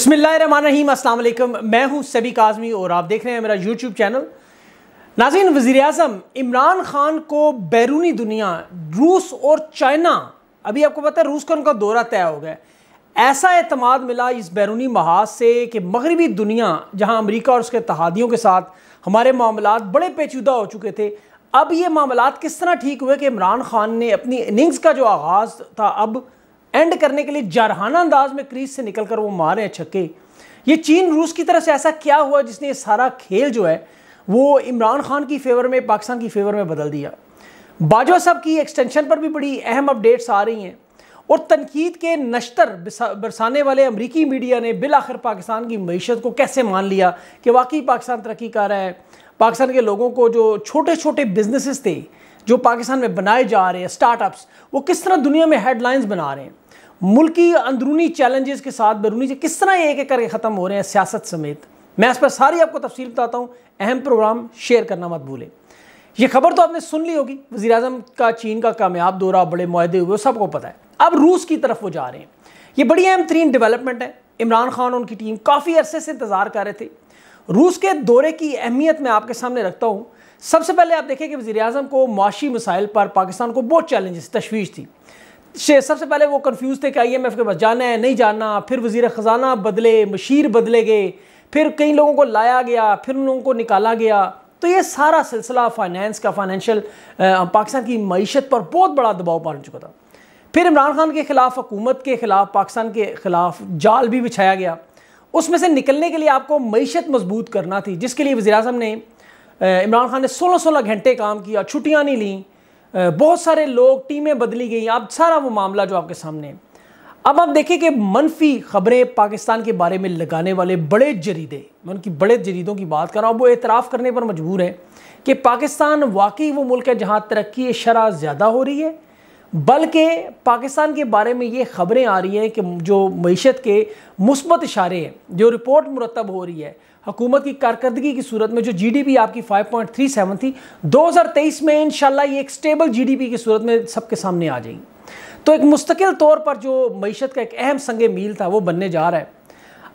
बसमिलीम अल्लाम मैं हूँ सभी काजमी और आप देख रहे हैं मेरा यूट्यूब चैनल नाजीन वज़ी अजम इमरान ख़ान को बैरूनी दुनिया रूस और चाइना अभी आपको पता है रूस का उनका दौरा तय हो गया ऐसा अतमाद मिला इस बैरूनी महाज से कि मगरबी दुनिया जहाँ अमरीका और उसके तहादियों के साथ हमारे मामला बड़े पेचीदा हो चुके थे अब ये मामला किस तरह ठीक हुए कि इमरान ख़ान ने अपनी इनिंग्स का जो आगाज़ था अब एंड करने के लिए जारहाना अंदाज में क्रीज से निकलकर वो मारे हैं छक्के ये चीन रूस की तरफ से ऐसा क्या हुआ जिसने ये सारा खेल जो है वो इमरान खान की फेवर में पाकिस्तान की फेवर में बदल दिया बाजवा साहब की एक्सटेंशन पर भी बड़ी अहम अपडेट्स आ रही हैं और तनकीद के नश्तर बरसाने वाले अमरीकी मीडिया ने बिल आखिर पाकिस्तान की मीशत को कैसे मान लिया कि वाकई पाकिस्तान तरक्की कर रहा है पाकिस्तान के लोगों को जो छोटे छोटे बिजनेसेस थे जो पाकिस्तान में बनाए जा रहे हैं स्टार्टअप्स वो किस तरह दुनिया में हेडलाइंस बना रहे हैं मुल्की अंदरूनी चैलेंजेस के साथ बैरूनी किस तरह एक एक करके ख़त्म हो रहे हैं सियासत समेत मैं इस पर सारी आपको तफसील बताता हूँ अहम प्रोग्राम शेयर करना मत भूलें यह खबर तो आपने सुन ली होगी वजी अजम का चीन का कामयाब दौरा बड़े माहदे हुए सबको पता है अब रूस की तरफ वो जा रहे हैं ये बड़ी अहम तरीन डेवलपमेंट है इमरान खान और उनकी टीम काफ़ी अरसे से इंतज़ार कर रहे थे रूस के दौरे की अहमियत मैं आपके सामने रखता हूँ सबसे पहले आप देखें कि वजी अजम को माशी मसाइल पर पाकिस्तान को बहुत चैलेंजेस तशवीश थी शे सबसे पहले वो कन्फ्यूज थे कि आई एम एफ के पास जाना है नहीं जाना फिर वजीर ख़जाना बदले मशीर बदले गए फिर कई लोगों को लाया गया फिर उन लोगों को निकाला गया तो ये सारा सिलसिला फाइनेंस का फाइनेंशियल पाकिस्तान की मीशत पर बहुत बड़ा दबाव पड़ चुका था फिर इमरान खान के ख़िलाफ़ हुकूमत के ख़िलाफ़ पाकिस्तान के ख़िलाफ़ जाल भी बिछाया गया उसमें से निकलने के लिए आपको मीशत मजबूत करना थी जिसके लिए वजी अजम ने इमरान खान ने सोलह सोलह घंटे काम किया छुट्टियाँ नहीं लीं बहुत सारे लोग टीमें बदली गई आप सारा वो मामला जो आपके सामने है अब आप देखें कि मनफी खबरें पाकिस्तान के बारे में लगाने वाले बड़े जरीदे मैं उनकी बड़े जरीदों की बात कर रहा हूँ वो एतराफ़ करने पर मजबूर हैं कि पाकिस्तान वाकई वो मुल्क है जहाँ तरक्की शरह ज़्यादा हो रही है बल्कि पाकिस्तान के बारे में ये खबरें आ रही हैं कि जो मीशत के मुस्बत इशारे हैं जो रिपोर्ट मुरतब हो रही है हुकूमत की कारकर्दगी की सूरत में जो जीडीपी आपकी 5.37 थी 2023 में इनशाला ये एक स्टेबल जीडीपी की सूरत में सबके सामने आ जाएगी तो एक मुस्तकिल तौर पर जो मीशत का एक अहम संग मील था वो बनने जा रहा है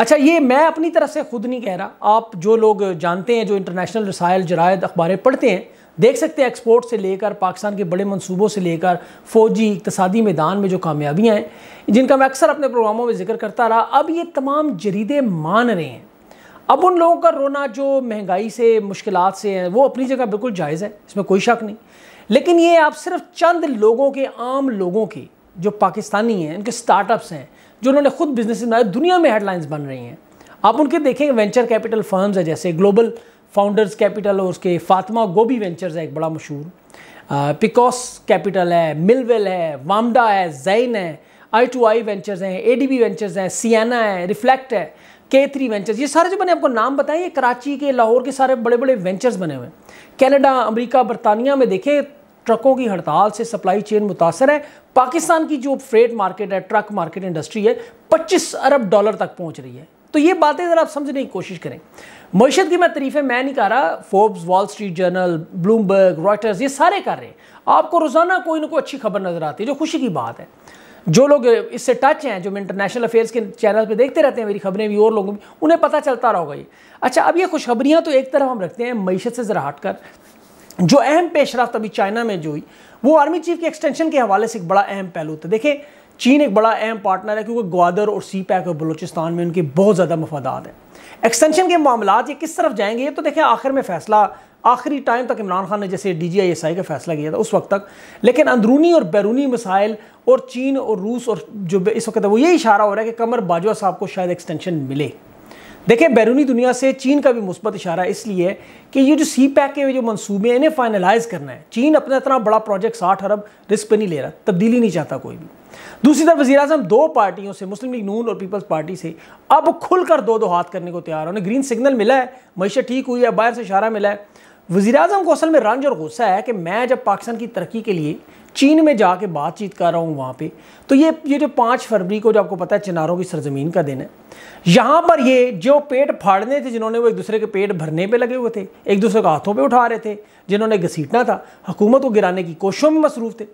अच्छा ये मैं अपनी तरफ से खुद नहीं कह रहा आप जो लोग जानते हैं जो इंटरनेशनल रसायल जरायद अखबारें पढ़ते हैं देख सकते हैं एक्सपोर्ट से लेकर पाकिस्तान के बड़े मनसूबों से लेकर फ़ौजी इकतसादी मैदान में जो कामयाबियाँ हैं जिनका मैं अक्सर अपने प्रोग्रामों में जिक्र करता रहा अब ये तमाम जरीदे मान रहे हैं अब उन लोगों का रोना जो महंगाई से मुश्किल से हैं वो अपनी जगह बिल्कुल जायज़ है इसमें कोई शक नहीं लेकिन ये आप सिर्फ चंद लोगों के आम लोगों की जो पाकिस्तानी हैं उनके स्टार्टअप्स हैं जो उन्होंने खुद बिजनेस बनाए दुनिया में हेडलाइंस बन रही हैं आप उनके देखेंगे वेंचर कैपिटल फर्म्स है जैसे ग्लोबल फाउंडर्स कैपिटल और उसके फातिमा गोभी वेंचर्स है एक बड़ा मशहूर पिकॉस कैपिटल है मिलवेल है वामडा है जैन है आई टू आई वेंचर्स हैं ए डी बी वेंचर्स हैं सियाना है रिफ्लेक्ट है के थ्री वेंचर्स ये सारे जो मैंने आपको नाम बताए ये कराची के लाहौर के सारे बड़े बड़े वेंचर्स बने हुए हैं कैनेडा अमरीका बरतानिया में देखें ट्रकों की हड़ताल से सप्लाई चेन मुतासर है पाकिस्तान की जो फ्रेट मार्केट है ट्रक मार्केट इंडस्ट्री है पच्चीस अरब डॉलर तक पहुंच रही है तो ये बातें ज़रा आप समझने की कोशिश करें मीशत की मैं तरीफ़ें मैं नहीं कर रहा Forbes Wall Street Journal Bloomberg Reuters ये सारे कर रहे हैं आपको रोज़ाना कोई ना कोई अच्छी खबर नज़र आती है जो खुशी की बात है जो लोग इससे टच हैं जो इंटरनेशनल अफेयर्स के चैनल पे देखते रहते हैं मेरी खबरें भी और लोगों भी उन्हें पता चलता होगा ये अच्छा अब ये खुशखबरियाँ तो एक तरफ हम रखते हैं मीशत से ज़रा हट कर जो अहम पेश रफ्त अभी चाइना में जो हुई वो आर्मी चीफ के एक्सटेंशन के हवाले से एक बड़ा अहम पहलू था देखिए चीन एक बड़ा अहम पार्टनर है क्योंकि ग्वादर और सी पैक और बलूचिस्तान में उनके बहुत ज़्यादा मफादात हैं एक्सटेंशन के मामला ये किस तरफ जाएंगे ये तो देखें आखिर में फैसला आखिरी टाइम तक इमरान खान ने जैसे D G I S I का फैसला किया था उस वक्त तक लेकिन अंदरूनी और बैरूनी मिसाइल और चीन और रूस और जो इस वक्त वो ये इशारा हो रहा है कि कमर बाजवा साहब को शायद एक्सटेंशन मिले देखिए बैरूनी दुनिया से चीन का भी मुस्बत इशारा इसलिए है कि ये जो सी पैक के जो मनसूबे हैं इन्हें फाइनलाइज करना है चीन अपना इतना बड़ा प्रोजेक्ट साठ अरब रिस्क पर नहीं ले रहा तब्दीली नहीं चाहता कोई भी दूसरी तरफ वजीर अजम दो पार्टियों से मुस्लिम लीग नून और पीपल्स पार्टी से अब खुलकर दो दो हाथ करने को तैयार उन्हें ग्रीन सिग्नल मिला है मीशत ठीक हुई है बाहर से इशारा मिला है वजीर अजम को असल में रंज और गुस्सा है कि मैं जब पाकिस्तान की तरक्की के लिए चीन में जाके बातचीत कर रहा हूँ वहाँ पे तो ये ये जो पाँच फरवरी को जो आपको पता है चिनारों की सरजमीन का दिन है यहाँ पर ये जो पेट फाड़ने थे जिन्होंने वो एक दूसरे के पेट भरने पे लगे हुए थे एक दूसरे को हाथों पे उठा रहे थे जिन्होंने घसीटना था हुकूमत को गिराने की कोशिशों में मसरूफ थे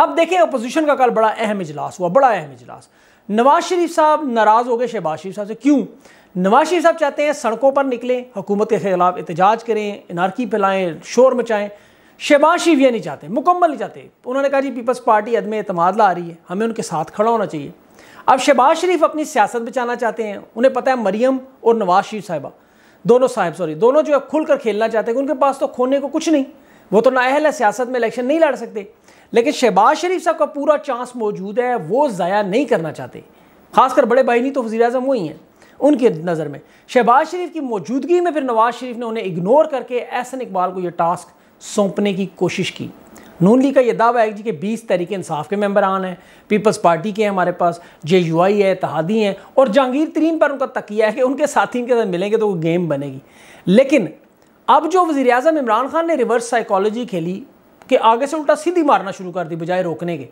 अब देखें अपोजिशन का कल बड़ा अहम इजलास हुआ बड़ा अहम इजलास नवाज शरीफ साहब नाराज़ हो गए शहबाज शरीफ साहब से क्यों नवाज शरीफ साहब चाहते हैं सड़कों पर निकलें हुकूमत के खिलाफ एहतजाज करें इनारकी फैलाएँ शोर मचाएँ शहबाज शरीफ नहीं चाहते मुकम्मल नहीं चाहते उन्होंने कहा जी पीपल्स पार्टी अदम अतमाद आ रही है हमें उनके साथ खड़ा होना चाहिए अब शहबाज शरीफ अपनी सियासत बचाना चाहते हैं उन्हें पता है मरियम और नवाज शरीफ साहिबा दोनों साहब सॉरी दोनों जो है खुलकर खेलना चाहते हैं उनके पास तो खोने को कुछ नहीं वो तो नाअहल है सियासत में इलेक्शन नहीं लड़ सकते लेकिन शहबाज शरीफ साहब का पूरा चांस मौजूद है वो ज़ाया नहीं करना चाहते खासकर बड़े भाई नहीं तो वजी अजम वही हैं उनकी नज़र में शहबाज शरीफ की मौजूदगी में फिर नवाज शरीफ ने उन्हें इग्नोर करके एहसन इकबाल को यह टास्क सौंपने की कोशिश की नून लीग का यह दावा है जी कि 20 तरीके इंसाफ के आन हैं पीपल्स पार्टी के हैं हमारे पास जे यू आई है तहादी हैं और जहांगीर तरीन पर उनका तकिया है कि उनके साथी इनके साथ मिलेंगे तो वो गेम बनेगी लेकिन अब जो वजीर अजम इमरान खान ने रिवर्स साइकोलॉजी खेली कि आगे से उल्टा सीधी मारना शुरू कर दी बजाय रोकने के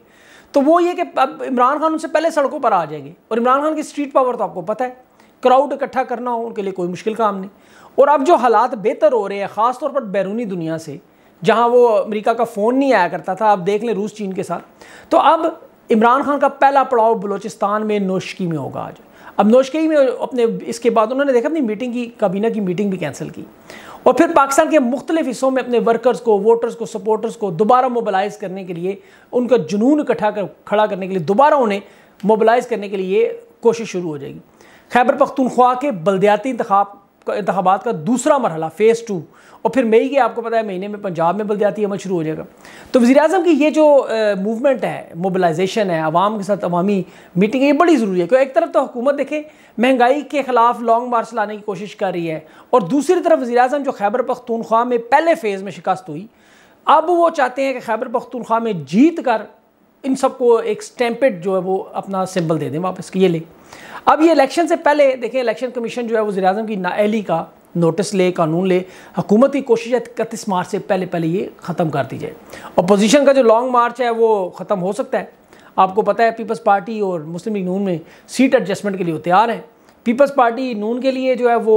तो वो ये कि अब इमरान खान उनसे पहले सड़कों पर आ जाएंगे और इमरान खान की स्ट्रीट पावर तो आपको पता है क्राउड इकट्ठा करना हो उनके लिए कोई मुश्किल काम नहीं और अब जो हालात बेहतर हो रहे हैं ख़ासतौर पर बैरूनी दुनिया से जहां वो अमेरिका का फ़ोन नहीं आया करता था आप देख लें रूस चीन के साथ तो अब इमरान खान का पहला पड़ाव बलूचिस्तान में नोशकी में होगा आज अब नोशकी में अपने इसके बाद उन्होंने देखा अपनी मीटिंग की काबीना की मीटिंग भी कैंसिल की और फिर पाकिस्तान के मुख्तलिफ हिस्सों में अपने वर्कर्स को वोटर्स को सपोर्टर्स को दोबारा मोबलाइज करने के लिए उनका जुनून इकट्ठा कर खड़ा करने के लिए दोबारा उन्हें मोबलाइज करने के लिए कोशिश शुरू हो जाएगी खैबर पख्तूनख्वा के बलदयाती इंतब इंतबात का दूसरा मरहला फ़ेज़ टू और फिर मई के आपको पता है महीने में पंजाब में बल्दियाती अमल शुरू हो जाएगा तो वजी अजम की ये जो मूवमेंट है मोबलाइजेशन है आवाम के साथ अवामी मीटिंग ये बड़ी ज़रूरी है क्योंकि एक तरफ तो हुकूमत देखें महंगाई के ख़िलाफ़ लॉन्ग मार्च लाने की कोशिश कर रही है और दूसरी तरफ वजी अजम जो खैबर पखतूनख्वा में पहले फ़ेज़ में शिकस्त हुई अब वो चाहते हैं कि खैबर पखतूनख्वा में जीत कर इन सबको एक स्टैंपेड जो है वो अपना सिंबल दे दें वापस कि ये ले अब ये इलेक्शन से पहले देखें इलेक्शन कमीशन जो है वो वजीरम की अली का नोटिस ले कानून ले हुकूमत की कोशिश है इकतीस मार्च से पहले पहले ये ख़त्म कर दी जाए अपोजिशन का जो लॉन्ग मार्च है वो ख़त्म हो सकता है आपको पता है पीपल्स पार्टी और मुस्लिम लीग नून में सीट एडजस्टमेंट के लिए तैयार हैं पीपल्स पार्टी नून के लिए जो है वो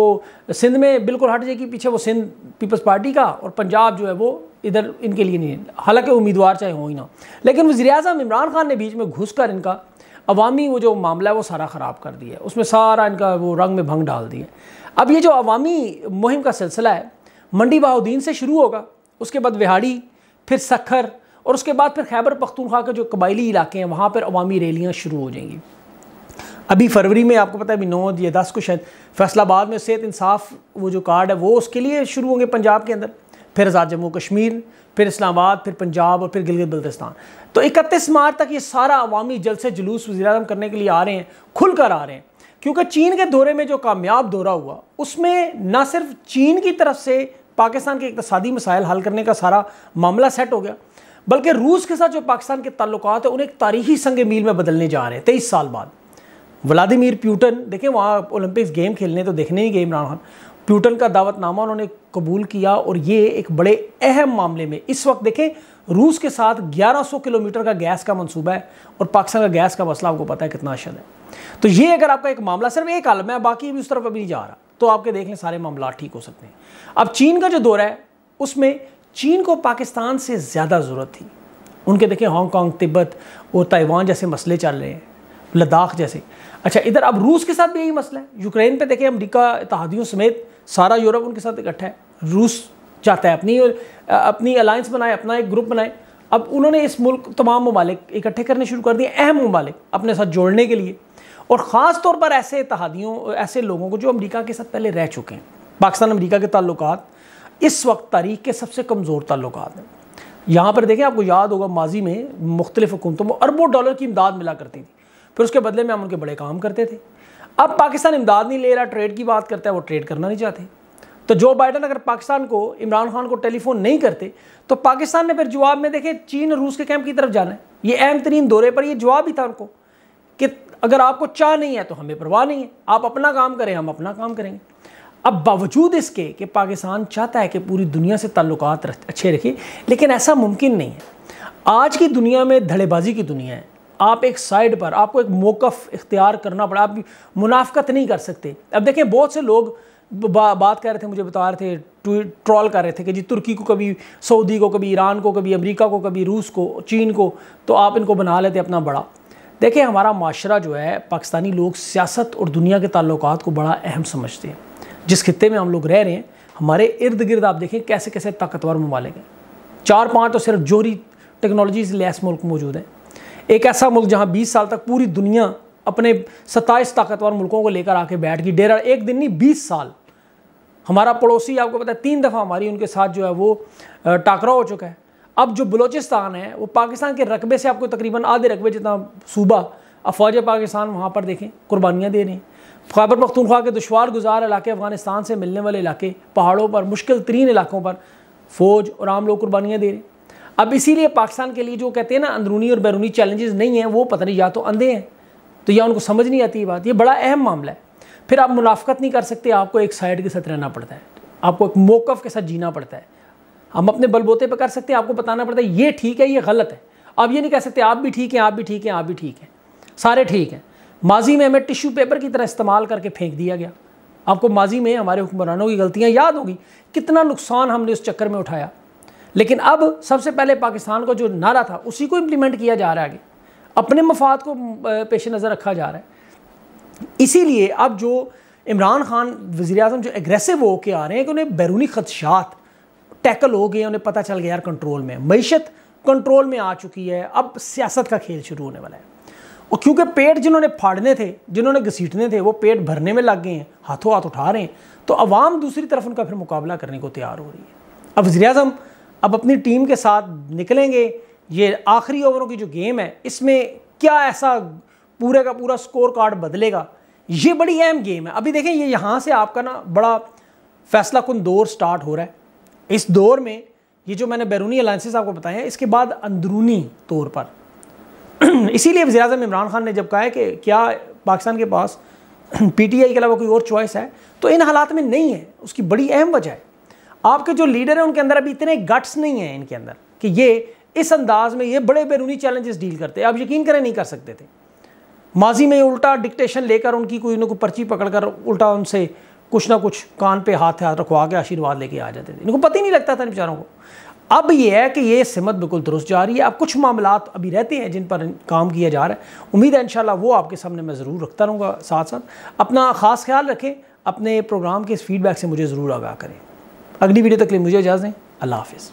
सिंध में बिल्कुल हट जाएगी पीछे वो सिंध पीपल्स पार्टी का और पंजाब जो है वो इधर इनके लिए नहीं हालांकि उम्मीदवार चाहे हो ही ना लेकिन वजी अजम इमरान खान ने बीच में घुस कर इनका अवामी वो जो मामला है वो सारा ख़राब कर दिया है उसमें सारा इनका वो रंग में भंग डाल दिया अब ये जो अवामी मुहिम का सिलसिला है मंडी बहाद्दीन से शुरू होगा उसके बाद विहाड़ी फिर सखर और उसके बाद फिर खैबर पख्तूनख्वा के जो कबायली इलाके हैं वहाँ पर अवामी रैलियाँ शुरू हो जाएंगी अभी फरवरी में आपको पता है अभी नौ या दस को शायद फैसलाबाद में सेहत इंसाफ वो जो कार्ड है वो उसके लिए शुरू होंगे पंजाब के अंदर फिर आज़ाद जम्मू कश्मीर फिर इस्लामाबाद फिर पंजाब और फिर गिलगित बल्तिस्तान तो इकतीस मार्च तक ये सारा अवामी जलसे जुलूस वजी अजम करने के लिए आ रहे हैं खुल कर आ रहे हैं क्योंकि चीन के दौरे में जो कामयाब दौरा हुआ उसमें ना सिर्फ चीन की तरफ से पाकिस्तान के इकतदी मसाइल हल करने का सारा मामला सेट हो गया बल्कि रूस के साथ जो पाकिस्तान के ताल्लुक हैं उन्हें एक तारीखी संग मील में बदलने जा रहे हैं तेईस साल बाद व्लादिमिर प्यूटन देखें वहाँ ओलंपिक्स गेम खेलने तो देखने ही गए इमरान खान प्यूटन का दावतनामा उन्होंने कबूल किया और ये एक बड़े अहम मामले में इस वक्त देखें रूस के साथ 1100 किलोमीटर का गैस का मंसूबा है और पाकिस्तान का गैस का मसला आपको पता है कितना अशद है तो ये अगर आपका एक मामला सिर्फ एक आलम है बाकी भी उस तरफ अभी नहीं जा रहा तो आपके देख लें सारे मामला ठीक हो सकते हैं अब चीन का जो दौरा है उसमें चीन को पाकिस्तान से ज़्यादा ज़रूरत थी उनके देखें हांगकॉन्ग तिब्बत और ताइवान जैसे मसले चल रहे हैं लद्दाख जैसे अच्छा इधर अब रूस के साथ भी यही मसला है यूक्रेन पे देखें अमरीका इतिहादियों समेत सारा यूरोप उनके साथ इकट्ठा है रूस चाहता है अपनी अपनी अलायंस बनाए अपना एक ग्रुप बनाए अब उन्होंने इस मुल्क तमाम ममालिक इकट्ठे करने शुरू कर दिए अहम ममालिक अपने साथ जोड़ने के लिए और ख़ास तौर पर ऐसे इतिहादियों ऐसे लोगों को जो अमेरिका के साथ पहले रह चुके हैं पाकिस्तान अमेरिका के ताल्लुक इस वक्त तारीख के सबसे कमज़ोर ताल्लुक हैं यहाँ पर देखें आपको याद होगा माजी में मुख्तलिफ हुकूमतों में अरबों डॉलर की इमदाद मिला करती थी फिर उसके बदले में हम उनके बड़े काम करते थे अब पाकिस्तान इमदाद नहीं ले रहा ट्रेड की बात करता है वो ट्रेड करना नहीं चाहते तो जो बाइडन अगर पाकिस्तान को इमरान खान को टेलीफोन नहीं करते तो पाकिस्तान ने फिर जवाब में देखे चीन और रूस के कैंप की तरफ जाना है ये अहम तरीन दौरे पर यह जवाब ही था उनको कि अगर आपको चाह नहीं है तो हमें परवाह नहीं है आप अपना काम करें हम अपना काम करेंगे अब बावजूद इसके कि पाकिस्तान चाहता है कि पूरी दुनिया से ताल्लुक अच्छे रखे लेकिन ऐसा मुमकिन नहीं है आज की दुनिया में धड़ेबाजी की दुनिया है आप एक साइड पर आपको एक मौकफ इख्तियार करना पड़ा आप मुनाफ्त नहीं कर सकते अब देखें बहुत से लोग बा, बात कर रहे थे मुझे बता रहे थे ट्रॉल कर रहे थे कि जी तुर्की को कभी सऊदी को कभी ईरान को कभी अमेरिका को कभी रूस को चीन को तो आप इनको बना लेते अपना बड़ा देखें हमारा माशरा जो है पाकिस्तानी लोग सियासत और दुनिया के ताल्लुक को बड़ा अहम समझते हैं जिस खत्े में हम लोग रह रहे हैं हमारे इर्द गिर्द आप देखें कैसे कैसे ताकतवर ममालिक हैं चार पाँच तो सिर्फ जोहरी टेक्नोलॉजी से लैस मुल्क मौजूद हैं एक ऐसा मुल्क जहाँ बीस साल तक पूरी दुनिया अपने सत्ताईस ताकतवर मुल्कों को लेकर आके बैठ गई डेरा एक दिन नहीं बीस साल हमारा पड़ोसी आपको पता है तीन दफ़ा हमारी उनके साथ जो है वो टाकरा हो चुका है अब जो बलोचिस्तान है वो पाकिस्तान के रकबे से आपको तकरीबन आधे रकबे जितना सूबा अफवाज पाकिस्तान वहाँ पर देखें कुर्बानियाँ दे रहे हैं खैबर पखतूनख्वा के दुशवार गुजार इलाके अफगानिस्तान से मिलने वाले इलाके पहाड़ों पर मुश्किल तरीन इलाकों पर फ़ौज और आम लोग कुर्बानियाँ दे रहे हैं अब इसीलिए पाकिस्तान के लिए जो कहते हैं ना अंदरूनी और बैरूनी चैलेंजेस नहीं हैं वो पता नहीं या तो अंधे हैं तो या उनको समझ नहीं आती ये बात ये बड़ा अहम मामला है फिर आप मुनाफ्त नहीं कर सकते आपको एक साइड के साथ रहना पड़ता है आपको एक मौक़ के साथ जीना पड़ता है हम अपने बलबोते पर कर सकते हैं आपको बताना पड़ता है ये ठीक है ये गलत है आप ये नहीं कह सकते आप भी ठीक हैं आप भी ठीक हैं आप भी ठीक हैं सारे ठीक हैं माजी में हमें टिश्यू पेपर की तरह इस्तेमाल करके फेंक दिया गया आपको माजी में हमारे हुक्मरानों की गलतियाँ याद होगी कितना नुकसान हमने उस चक्कर में उठाया लेकिन अब सबसे पहले पाकिस्तान का जो नारा था उसी को इम्प्लीमेंट किया जा रहा है आगे अपने मफाद को पेश नज़र रखा जा रहा है इसीलिए अब जो इमरान खान वज़ी अजम जो एग्रेसिव होकर आ रहे हैं कि उन्हें बैरूनी खदशात टैकल हो गए उन्हें पता चल गया यार कंट्रोल में मीशत कंट्रोल में आ चुकी है अब सियासत का खेल शुरू होने वाला है और क्योंकि पेट जिन्होंने फाड़ने थे जिन्होंने घसीटने थे वो पेट भरने में लग गए हैं हाथों हाथ उठा रहे हैं तो अवाम दूसरी तरफ उनका फिर मुकाबला करने को तैयार हो रही है अब वजी अजम अब अपनी टीम के साथ निकलेंगे ये आखिरी ओवरों की जो गेम है इसमें क्या ऐसा पूरे का पूरा स्कोर कार्ड बदलेगा ये बड़ी अहम गेम है अभी देखें ये यहाँ से आपका ना बड़ा फैसला कुन दौर स्टार्ट हो रहा है इस दौर में ये जो मैंने बैरूनी अलायसेज आपको बताए हैं इसके बाद अंदरूनी तौर पर इसीलिए वजी अजम इमरान खान ने जब कहा है कि क्या पाकिस्तान के पास पीटीआई के अलावा कोई और चॉइस है तो इन हालात में नहीं है उसकी बड़ी अहम वजह है आपके जो लीडर हैं उनके अंदर अभी इतने गट्स नहीं हैं इनके अंदर कि ये इस अंदाज में ये बड़े बैरूनी चैलेंजेस डील करते आप यकीन करें नहीं कर सकते थे माजी में उल्टा डिक्टेशन लेकर उनकी कोई ना कोई पर्ची पकड़कर उल्टा उनसे कुछ ना कुछ कान पे हाथ हाथ रखवा के आशीर्वाद लेके आ जाते थे इनको पता ही नहीं लगता था इन बेचारों को अब ये है कि ये सिमत बिल्कुल दुरुस्त जा रही है अब कुछ मामला अभी रहते हैं जिन पर काम किया जा रहा है उम्मीद है इन वो आपके सामने मैं ज़रूर रखता रहूँगा साथ साथ अपना ख़ास ख्याल रखें अपने प्रोग्राम के इस फीडबैक से मुझे ज़रूर आगाह करें अगली वीडियो तक लिए मुझे इजाज़ दें अल्लाह हाफिज़